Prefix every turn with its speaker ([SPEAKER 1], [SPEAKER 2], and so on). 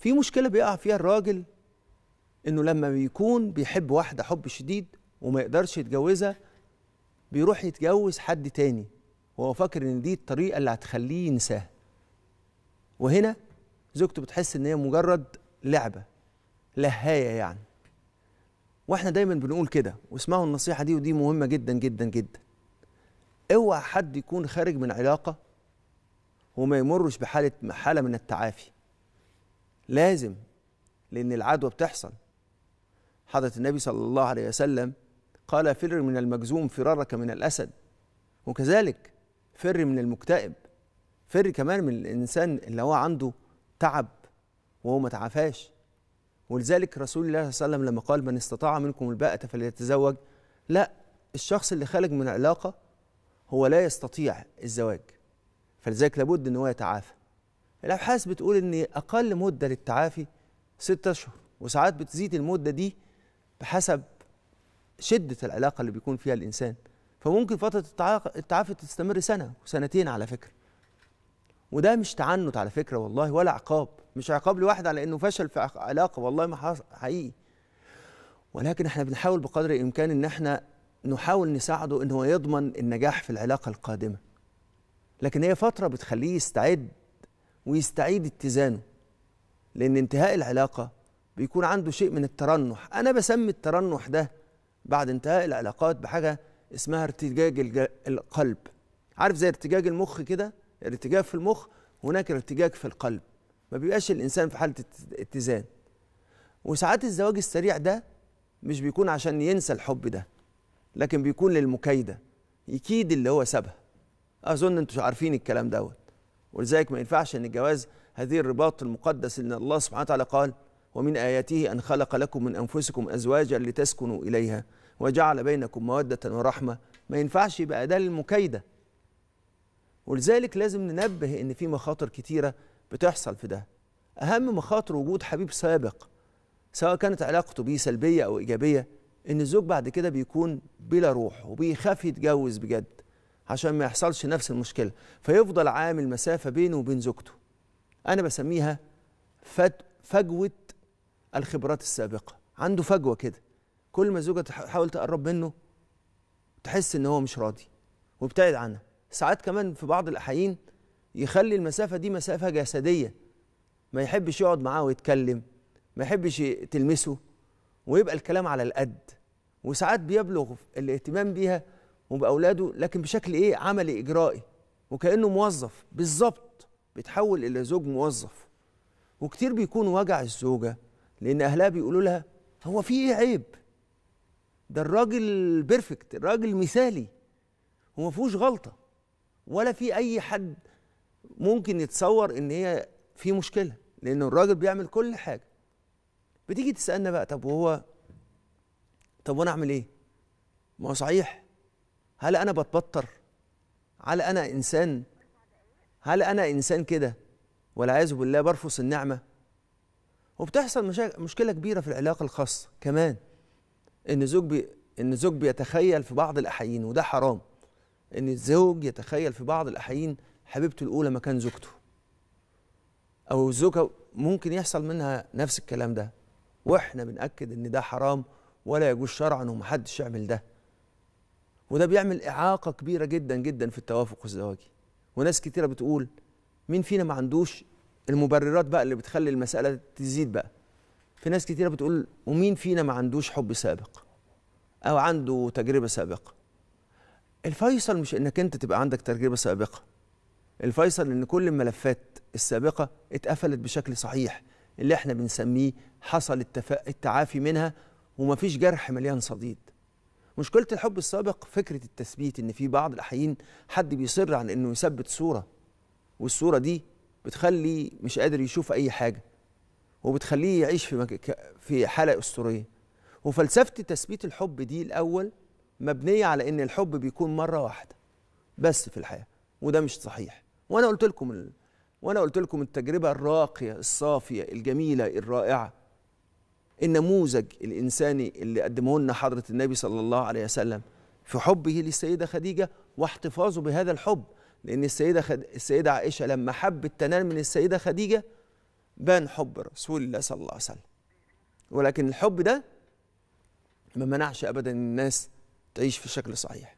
[SPEAKER 1] في مشكله بيقع فيها الراجل انه لما بيكون بيحب واحده حب شديد وما يقدرش يتجوزها بيروح يتجوز حد تاني وهو فاكر ان دي الطريقه اللي هتخليه ينساها وهنا زوجته بتحس ان هي مجرد لعبه لهايه يعني واحنا دايما بنقول كده واسمعوا النصيحه دي ودي مهمه جدا جدا جدا اوعى حد يكون خارج من علاقه وما يمرش بحاله حاله من التعافي لازم لأن العدوى بتحصل حضرة النبي صلى الله عليه وسلم قال فر من المجزوم فرارك من الأسد وكذلك فر من المكتئب فر كمان من الإنسان اللي هو عنده تعب وهو ما تعافاش ولذلك رسول الله صلى الله عليه وسلم لما قال من استطاع منكم الباءة فليتزوج لا الشخص اللي خارج من علاقة هو لا يستطيع الزواج فلذلك لابد ان هو يتعافى الابحاث بتقول ان اقل مده للتعافي ستة اشهر وساعات بتزيد المده دي بحسب شده العلاقه اللي بيكون فيها الانسان فممكن فتره التعافي تستمر سنه وسنتين على فكره وده مش تعنت على فكره والله ولا عقاب مش عقاب لواحد على انه فشل في علاقه والله ما حصل حقيقي ولكن احنا بنحاول بقدر الامكان ان احنا نحاول نساعده ان هو يضمن النجاح في العلاقه القادمه لكن هي فتره بتخليه يستعد ويستعيد اتزانه لأن انتهاء العلاقة بيكون عنده شيء من الترنح أنا بسمي الترنح ده بعد انتهاء العلاقات بحاجة اسمها ارتجاج القلب عارف زي ارتجاج المخ كده ارتجاج في المخ هناك ارتجاج في القلب ما بيبقاش الإنسان في حالة اتزان وساعات الزواج السريع ده مش بيكون عشان ينسى الحب ده لكن بيكون للمكايدة يكيد اللي هو سابها أظن أنتوا عارفين الكلام دوت ولذلك ما ينفعش ان الجواز هذه الرباط المقدس ان الله سبحانه وتعالى قال ومن آياته أن خلق لكم من أنفسكم أزواجا لتسكنوا إليها وجعل بينكم مودة ورحمة ما ينفعش يبقى ده المكايدة ولذلك لازم ننبه إن في مخاطر كتيرة بتحصل في ده أهم مخاطر وجود حبيب سابق سواء كانت علاقته بيه سلبية أو إيجابية إن الزوج بعد كده بيكون بلا روح وبيخاف يتجوز بجد عشان ما يحصلش نفس المشكله فيفضل عامل مسافه بينه وبين زوجته انا بسميها فجوه الخبرات السابقه عنده فجوه كده كل ما زوجة تحاول تقرب منه تحس ان هو مش راضي وابتعد عنها ساعات كمان في بعض الاحيان يخلي المسافه دي مسافه جسديه ما يحبش يقعد معاه ويتكلم ما يحبش تلمسه ويبقى الكلام على القد وساعات بيبلغ الاهتمام بيها وبأولاده لكن بشكل إيه عملي إجرائي وكأنه موظف بالظبط بيتحول إلى زوج موظف وكتير بيكون وجع الزوجة لأن أهلها بيقولوا لها هو في إيه عيب ده الراجل بيرفكت الراجل مثالي وما فيهوش غلطة ولا في أي حد ممكن يتصور إن هي في مشكلة لأن الراجل بيعمل كل حاجة بتيجي تسألنا بقى طب وهو طب وأنا أعمل إيه؟ ما هو صحيح هل انا بتبطر هل انا انسان هل انا انسان كده والعياذ بالله برفص النعمه وبتحصل مشكله كبيره في العلاقه الخاصه كمان ان زوج بي ان زوج بيتخيل في بعض الاحيين وده حرام ان الزوج يتخيل في بعض الاحيين حبيبته الاولى مكان زوجته او الزوجه ممكن يحصل منها نفس الكلام ده واحنا بناكد ان ده حرام ولا يجوز شرعا ومحدش يعمل ده وده بيعمل إعاقة كبيرة جدا جدا في التوافق الزواجي وناس كتيرة بتقول مين فينا ما عندوش المبررات بقى اللي بتخلي المسألة تزيد بقى في ناس كتيرة بتقول ومين فينا ما عندوش حب سابق أو عنده تجربة سابقة الفيصل مش إنك أنت تبقى عندك تجربة سابقة الفيصل إن كل الملفات السابقة اتقفلت بشكل صحيح اللي احنا بنسميه حصل التعافي منها ومفيش جرح مليان صديد مشكله الحب السابق فكره التثبيت ان في بعض الاحيان حد بيصر على انه يثبت صوره والصوره دي بتخلي مش قادر يشوف اي حاجه وبتخليه يعيش في مك... في حاله اسطوريه وفلسفه تثبيت الحب دي الاول مبنيه على ان الحب بيكون مره واحده بس في الحياه وده مش صحيح وانا قلت لكم ال... وانا قلت لكم التجربه الراقيه الصافيه الجميله الرائعه النموذج الإنساني اللي قدمه لنا حضرة النبي صلى الله عليه وسلم في حبه للسيدة خديجة واحتفاظه بهذا الحب لأن السيدة, خد... السيدة عائشة لما حبت تنال من السيدة خديجة بان حب رسول الله صلى الله عليه وسلم ولكن الحب ده ما منعش أبدا الناس تعيش في شكل صحيح